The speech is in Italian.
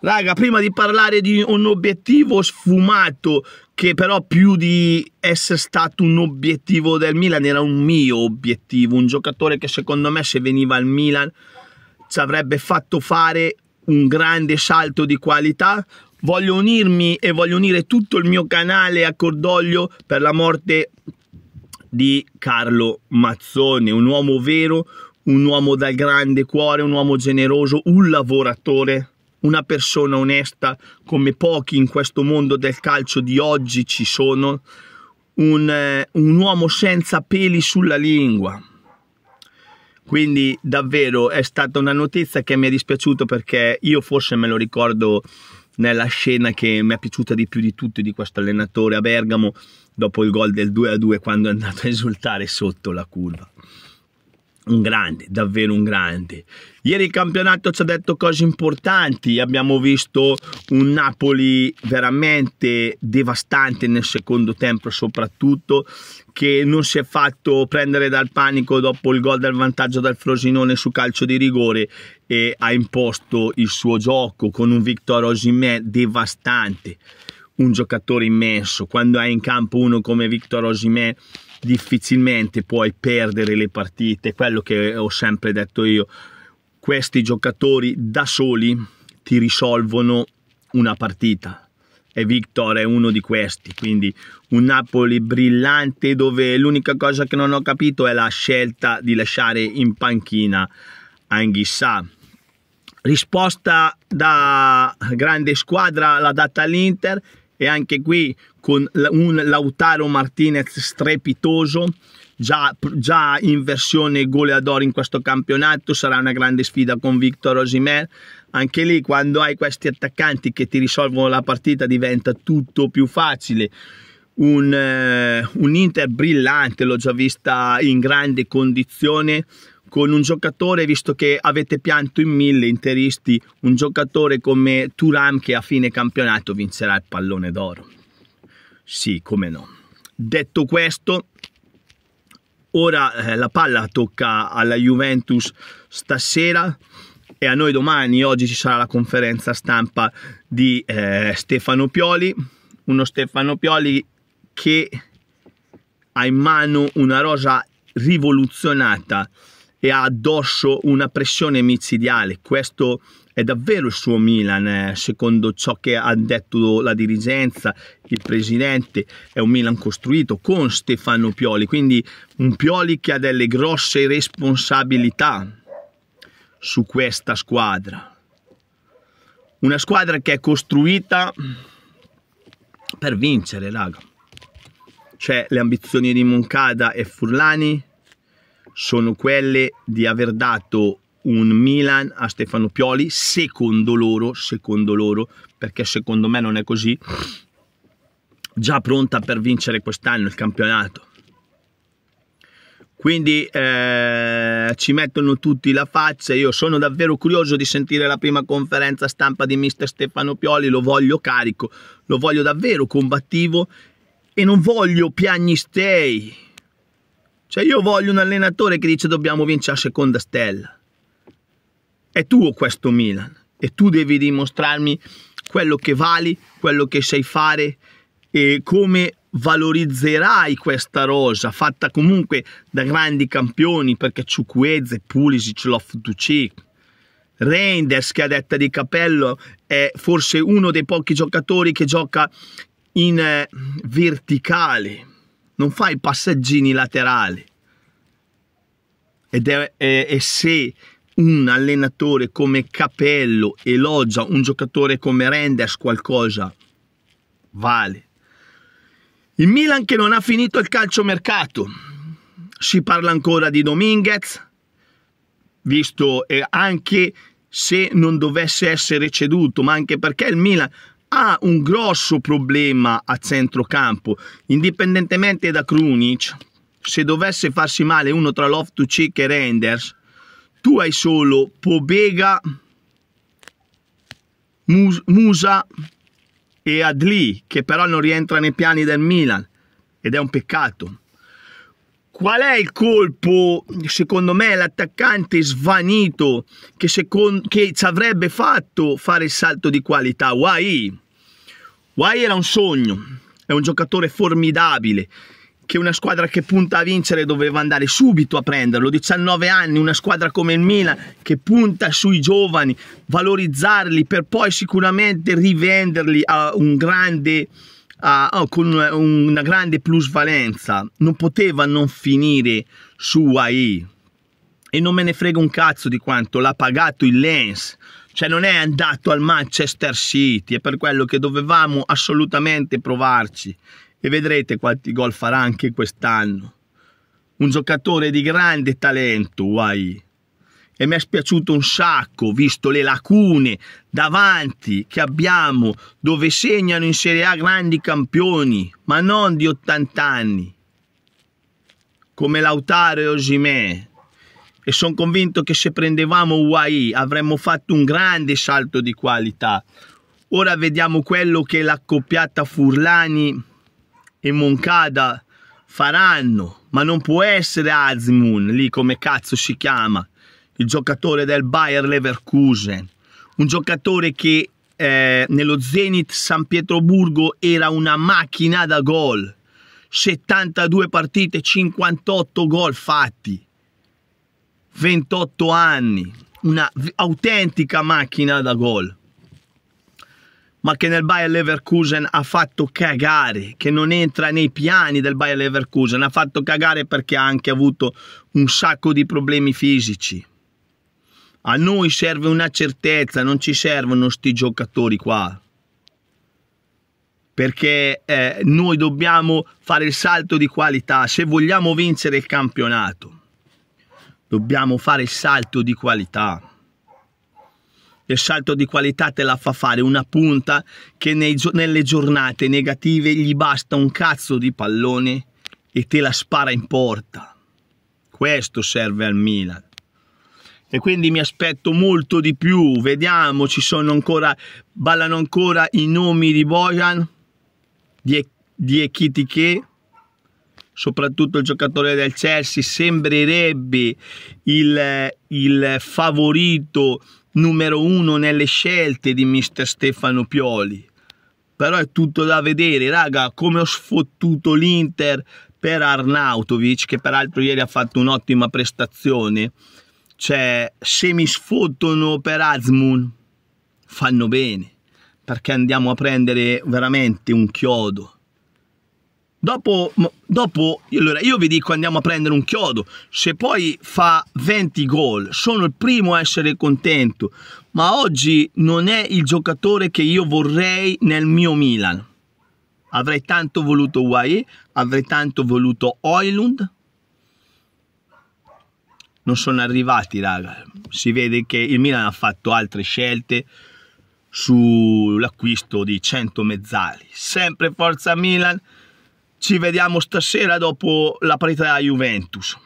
Raga, prima di parlare di un obiettivo sfumato, che però più di essere stato un obiettivo del Milan era un mio obiettivo, un giocatore che secondo me se veniva al Milan ci avrebbe fatto fare un grande salto di qualità. Voglio unirmi e voglio unire tutto il mio canale a cordoglio per la morte di Carlo Mazzone, un uomo vero, un uomo dal grande cuore, un uomo generoso, un lavoratore una persona onesta come pochi in questo mondo del calcio di oggi ci sono, un, eh, un uomo senza peli sulla lingua. Quindi davvero è stata una notizia che mi è dispiaciuto perché io forse me lo ricordo nella scena che mi è piaciuta di più di tutti di questo allenatore a Bergamo dopo il gol del 2-2 quando è andato a esultare sotto la curva un grande, davvero un grande. Ieri il campionato ci ha detto cose importanti, abbiamo visto un Napoli veramente devastante nel secondo tempo soprattutto, che non si è fatto prendere dal panico dopo il gol del vantaggio del Frosinone su calcio di rigore e ha imposto il suo gioco con un Victor Osimè devastante, un giocatore immenso, quando è in campo uno come Victor Osimè difficilmente puoi perdere le partite, quello che ho sempre detto io. Questi giocatori da soli ti risolvono una partita, e Victor è uno di questi, quindi un Napoli brillante dove l'unica cosa che non ho capito è la scelta di lasciare in panchina Anghissà. Risposta da grande squadra l'ha data l'Inter e anche qui con un Lautaro Martinez strepitoso già, già in versione goleador in questo campionato sarà una grande sfida con Victor Osimer anche lì quando hai questi attaccanti che ti risolvono la partita diventa tutto più facile un, eh, un Inter brillante l'ho già vista in grande condizione con un giocatore, visto che avete pianto in mille interisti, un giocatore come Turam che a fine campionato vincerà il pallone d'oro. Sì, come no. Detto questo, ora eh, la palla tocca alla Juventus stasera e a noi domani. Oggi ci sarà la conferenza stampa di eh, Stefano Pioli, uno Stefano Pioli che ha in mano una rosa rivoluzionata e ha addosso una pressione micidiale. Questo è davvero il suo Milan, eh, secondo ciò che ha detto la dirigenza, il presidente, è un Milan costruito con Stefano Pioli, quindi un Pioli che ha delle grosse responsabilità su questa squadra. Una squadra che è costruita per vincere, raga. C'è le ambizioni di Moncada e Furlani, sono quelle di aver dato un Milan a Stefano Pioli, secondo loro, secondo loro, perché secondo me non è così, già pronta per vincere quest'anno il campionato. Quindi eh, ci mettono tutti la faccia, io sono davvero curioso di sentire la prima conferenza stampa di mister Stefano Pioli, lo voglio carico, lo voglio davvero combattivo e non voglio piagnistei. Cioè io voglio un allenatore che dice dobbiamo vincere a seconda stella. È tuo questo Milan e tu devi dimostrarmi quello che vali, quello che sai fare e come valorizzerai questa rosa fatta comunque da grandi campioni perché Ciucuezze, Pulisic, Loftucic, Reinders che a detta di Capello è forse uno dei pochi giocatori che gioca in eh, verticale non fai passeggini laterali. Ed è, è, è se un allenatore come Capello elogia un giocatore come Renders qualcosa vale. Il Milan che non ha finito il calciomercato. Si parla ancora di Dominguez, visto eh, anche se non dovesse essere ceduto, ma anche perché il Milan ha un grosso problema a centrocampo, indipendentemente da Krunic, se dovesse farsi male uno tra Loftus-Cheek e Renders, tu hai solo Pobega, Musa e Adli, che però non rientra nei piani del Milan, ed è un peccato. Qual è il colpo, secondo me, l'attaccante svanito che, secondo, che ci avrebbe fatto fare il salto di qualità? Wai. Wai era un sogno, è un giocatore formidabile, che una squadra che punta a vincere doveva andare subito a prenderlo. 19 anni, una squadra come il Milan che punta sui giovani, valorizzarli per poi sicuramente rivenderli a un grande uh, con una grande plusvalenza, non poteva non finire su AI. E non me ne frega un cazzo di quanto l'ha pagato il Lens. Cioè non è andato al Manchester City, è per quello che dovevamo assolutamente provarci. E vedrete quanti gol farà anche quest'anno. Un giocatore di grande talento, Wai e mi è spiaciuto un sacco, visto le lacune davanti che abbiamo dove segnano in Serie A grandi campioni, ma non di 80 anni, come Lautaro e Osimè. E sono convinto che se prendevamo Uai avremmo fatto un grande salto di qualità. Ora vediamo quello che l'accoppiata Furlani e Moncada faranno, ma non può essere Azmun lì come cazzo si chiama il giocatore del Bayer Leverkusen, un giocatore che eh, nello Zenit San Pietroburgo era una macchina da gol, 72 partite, 58 gol fatti, 28 anni, una autentica macchina da gol ma che nel Bayer Leverkusen ha fatto cagare, che non entra nei piani del Bayer Leverkusen, ha fatto cagare perché ha anche avuto un sacco di problemi fisici. A noi serve una certezza, non ci servono sti giocatori qua. Perché eh, noi dobbiamo fare il salto di qualità se vogliamo vincere il campionato. Dobbiamo fare il salto di qualità. Il salto di qualità te la fa fare una punta che nei, nelle giornate negative gli basta un cazzo di pallone e te la spara in porta. Questo serve al Milan e quindi mi aspetto molto di più. Vediamo, ci sono ancora, ballano ancora i nomi di Bojan, di, di Ekitike, soprattutto il giocatore del Chelsea, sembrerebbe il, il favorito numero uno nelle scelte di mister Stefano Pioli. Però è tutto da vedere, raga, come ho sfottuto l'Inter per Arnautovic, che peraltro ieri ha fatto un'ottima prestazione. Cioè, se mi sfottono per Azmun, fanno bene, perché andiamo a prendere veramente un chiodo. Dopo, dopo, allora io vi dico andiamo a prendere un chiodo, se poi fa 20 gol sono il primo a essere contento, ma oggi non è il giocatore che io vorrei nel mio Milan. Avrei tanto voluto Guaye, avrei tanto voluto Oilund, non sono arrivati, raga. Si vede che il Milan ha fatto altre scelte sull'acquisto di 100 mezzali. Sempre forza Milan. Ci vediamo stasera dopo la partita della Juventus.